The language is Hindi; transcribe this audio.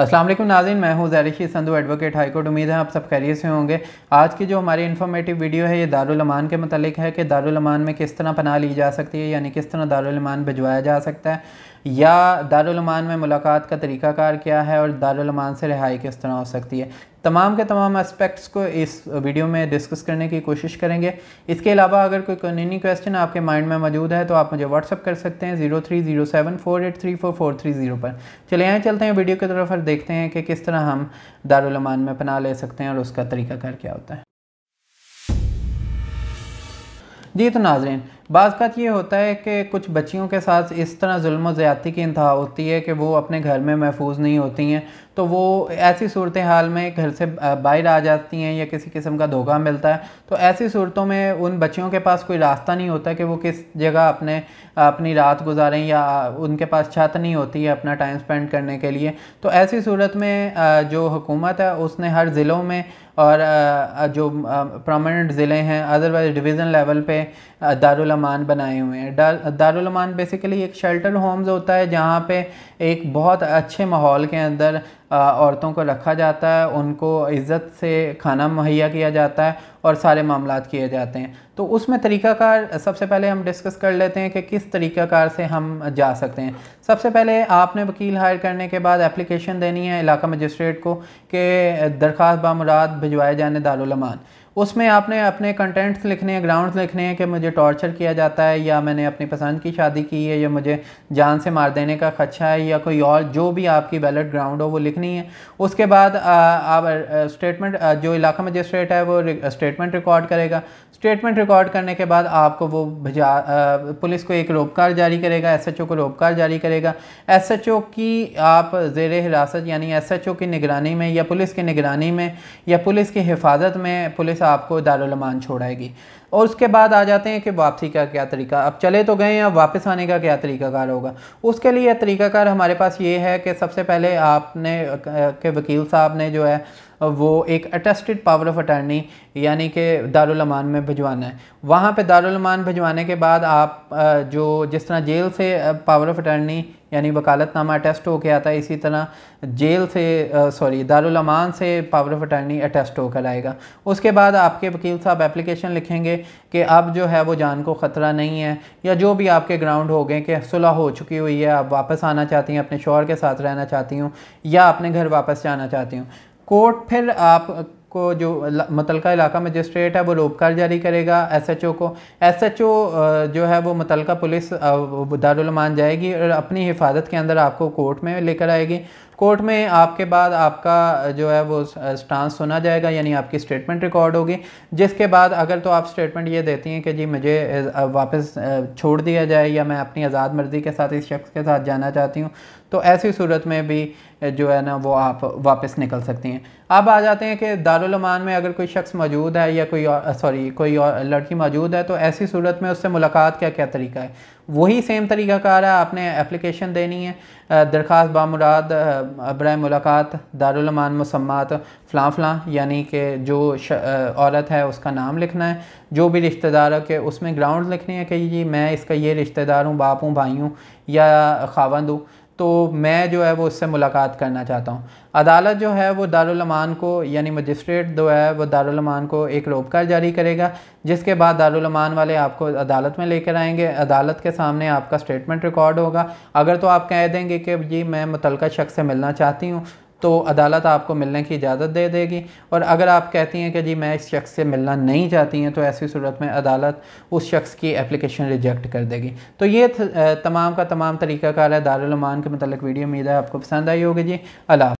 असलम नाजिन मैं हूँ जैरिशी संधु एडवोकेट हाईकोर्ट उम्मीद है आप सब खैरियत से होंगे आज की जो हमारी इन्फॉर्मेटिव वीडियो है ये दारुलमान के मतलब है कि दारुलमान में किस तरह पनाह ली जा सकती है यानी किस तरह दारुलमान भिजवाया जा सकता है या दारुलमान में मुलाकात का तरीक़ाकार क्या है और दारुलमान से रिहाई किस तरह हो सकती है तमाम के तमाम एस्पेक्ट्स को इस वीडियो में डिस्कस करने की कोशिश करेंगे इसके अलावा अगर कोई कानूनी क्वेश्चन आपके माइंड में मौजूद है तो आप मुझे व्हाट्सअप कर सकते हैं zero three zero seven four eight three four four three zero पर चले आए चलते हैं वीडियो की तरफ और देखते हैं कि किस तरह हम दारुलमान में पनाह ले सकते हैं और उसका तरीक़ाकार क्या होता है जी तो नाजरीन बाज़ बात ये होता है कि कुछ बच्चियों के साथ इस तरह जुल्म ज़्यादती की इंतहा होती है कि वो अपने घर में महफूज नहीं होती हैं तो वो ऐसी सूरत हाल में घर से बाहर आ जाती हैं या किसी किस्म का धोखा मिलता है तो ऐसी सूरतों में उन बच्चियों के पास कोई रास्ता नहीं होता कि वो किस जगह अपने अपनी रात गुजारें या उनके पास छत नहीं होती है अपना टाइम स्पेंड करने के लिए तो ऐसी सूरत में जो हुकूमत है उसने हर ज़िलों में और जो प्रमिनेंट ज़िले हैं अदरवाइज़ डिवीज़न लेवल पर दारुल दारुलमान बनाए हुए हैं दारुलमान बेसिकली एक शेल्टर होम्स होता है जहाँ पे एक बहुत अच्छे माहौल के अंदर औरतों को रखा जाता है उनको इज़्ज़त से खाना मुहैया किया जाता है और सारे मामला किए जाते हैं तो उसमें तरीक़ाकार सबसे पहले हम डिस्कस कर लेते हैं कि किस तरीक़ाकार से हम जा सकते हैं सबसे पहले आपने वकील हायर करने के बाद एप्लीकेशन देनी है इलाका मजिस्ट्रेट को कि दरख्वास्त बामुराद भिजवाए जाने दारुलमान उसमें आपने अपने कंटेंट्स लिखने हैं ग्राउंड्स लिखने हैं कि मुझे टॉर्चर किया जाता है या मैंने अपनी पसंद की शादी की है या मुझे जान से मार देने का खदशा है या कोई और जो भी आपकी बैलेट ग्राउंड हो वो लिखनी है उसके बाद आप स्टेटमेंट जो इलाका मजिस्ट्रेट है वो स्टेटमेंट रिकॉर्ड करेगा स्टेटमेंट रिकॉर्ड करने के बाद आपको वो भिजा पुलिस को एक रोपकार जारी करेगा एसएचओ को रोपकार जारी करेगा एसएचओ की आप जेर हिरासत यानी एसएचओ की निगरानी में या पुलिस की निगरानी में या पुलिस की हिफाजत में पुलिस हमेशा आपको दारोलमान छोड़ाएगी और उसके बाद आ जाते हैं कि वापसी का क्या तरीका अब चले तो गए अब वापस आने का क्या तरीकाकार होगा उसके लिए तरीकाकार हमारे पास ये है कि सबसे पहले आपने के वकील साहब ने जो है वो एक अटेस्टेड पावर ऑफ अटर्नी यानी कि दारुलमान में भिजवाना है वहाँ पे दारुलमान भिजवाने के बाद आप जो जिस तरह जेल से पावर ऑफ अटर्नी यानी वकालतनामा अटेस्ट होकर आता है इसी तरह जेल से सॉरी दारुलमान से पावर ऑफ अटर्नी अटेस्ट होकर आएगा उसके बाद आपके वकील साहब एप्लीकेशन लिखेंगे कि अब जो है वो जान को ख़तरा नहीं है या जो भी आपके ग्राउंड हो गए कि सुलह हो चुकी हुई है आप वापस आना चाहती हैं अपने शोहर के साथ रहना चाहती हूँ या अपने घर वापस जाना चाहती हूँ कोर्ट फिर आप को जो मुतलका इलाका मजिस्ट्रेट है वो रोपकार जारी करेगा एसएचओ को एसएचओ जो है वो मुतलका पुलिस दारुलमान जाएगी और अपनी हिफाजत के अंदर आपको कोर्ट में लेकर आएगी कोर्ट में आपके बाद आपका जो है वो स्टांस सुना जाएगा यानी आपकी स्टेटमेंट रिकॉर्ड होगी जिसके बाद अगर तो आप स्टेटमेंट ये देती हैं कि जी मुझे वापस छोड़ दिया जाए या मैं अपनी आज़ाद मर्ज़ी के साथ इस शख्स के साथ जाना चाहती हूँ तो ऐसी सूरत में भी जो है ना वो आप वापस निकल सकती हैं अब आ जाते हैं कि दारुलमान में अगर कोई शख्स मौजूद है या कोई सॉरी कोई और लड़की मौजूद है तो ऐसी सूरत में उससे मुलाकात का क्या तरीका है वही सेम तरीका कार है आपने एप्लीकेशन देनी है दरख्वास्त बामुराद बर मुलाकात दारुलमान मसम्मात फ़लाँ फ़लाँ यानी कि जो औरत है उसका नाम लिखना है जो भी रिश्तेदार के उसमें ग्राउंड लिखनी है कि जी मैं इसका ये रिश्तेदार हूँ बाप हूँ भाई हूँ या खावंद हूँ तो मैं जो है वो उससे मुलाकात करना चाहता हूँ अदालत जो है वो दारुलमान को यानी मजिस्ट्रेट जो है वो दारुलमान को एक रोबकार जारी करेगा जिसके बाद दारुलमान वाले आपको अदालत में लेकर आएंगे अदालत के सामने आपका स्टेटमेंट रिकॉर्ड होगा अगर तो आप कह देंगे कि जी मैं मुतलका शख्स से मिलना चाहती हूँ तो अदालत आपको मिलने की इजाज़त दे देगी और अगर आप कहती हैं कि जी मैं इस शख्स से मिलना नहीं चाहती हैं तो ऐसी सूरत में अदालत उस शख्स की एप्लीकेशन रिजेक्ट कर देगी तो ये तमाम का तमाम तरीक़ाकार है दारुलमान के मतलब वीडियो उम्मीद है आपको पसंद आई होगी जी अला